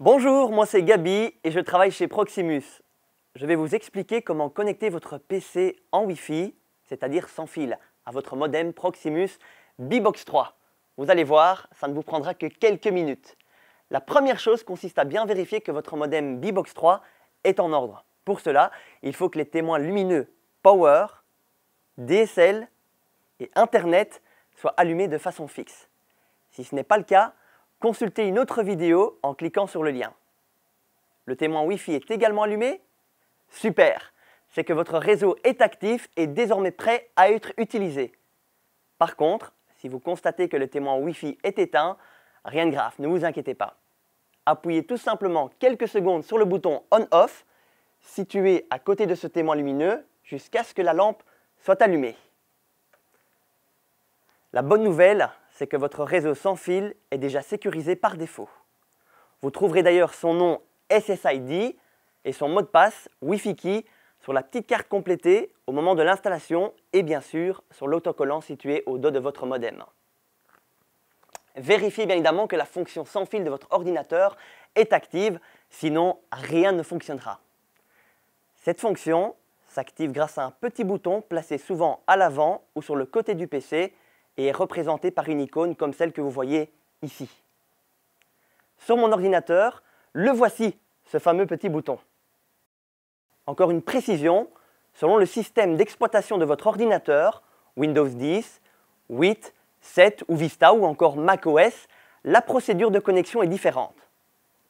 Bonjour, moi c'est Gabi et je travaille chez Proximus. Je vais vous expliquer comment connecter votre PC en Wi-Fi, c'est-à-dire sans fil, à votre modem Proximus B-Box 3. Vous allez voir, ça ne vous prendra que quelques minutes. La première chose consiste à bien vérifier que votre modem B-Box 3 est en ordre. Pour cela, il faut que les témoins lumineux Power, DSL et Internet soient allumés de façon fixe. Si ce n'est pas le cas, Consultez une autre vidéo en cliquant sur le lien. Le témoin Wi-Fi est également allumé Super C'est que votre réseau est actif et désormais prêt à être utilisé. Par contre, si vous constatez que le témoin Wi-Fi est éteint, rien de grave, ne vous inquiétez pas. Appuyez tout simplement quelques secondes sur le bouton On-Off, situé à côté de ce témoin lumineux, jusqu'à ce que la lampe soit allumée. La bonne nouvelle, c'est que votre réseau sans fil est déjà sécurisé par défaut. Vous trouverez d'ailleurs son nom SSID et son mot de passe Wi-Fi Key sur la petite carte complétée au moment de l'installation et bien sûr sur l'autocollant situé au dos de votre modem. Vérifiez bien évidemment que la fonction sans fil de votre ordinateur est active, sinon rien ne fonctionnera. Cette fonction s'active grâce à un petit bouton placé souvent à l'avant ou sur le côté du PC et est représenté par une icône comme celle que vous voyez ici. Sur mon ordinateur, le voici, ce fameux petit bouton. Encore une précision, selon le système d'exploitation de votre ordinateur, Windows 10, 8, 7 ou Vista ou encore macOS, la procédure de connexion est différente.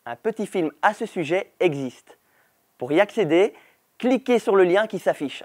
Un petit film à ce sujet existe. Pour y accéder, cliquez sur le lien qui s'affiche.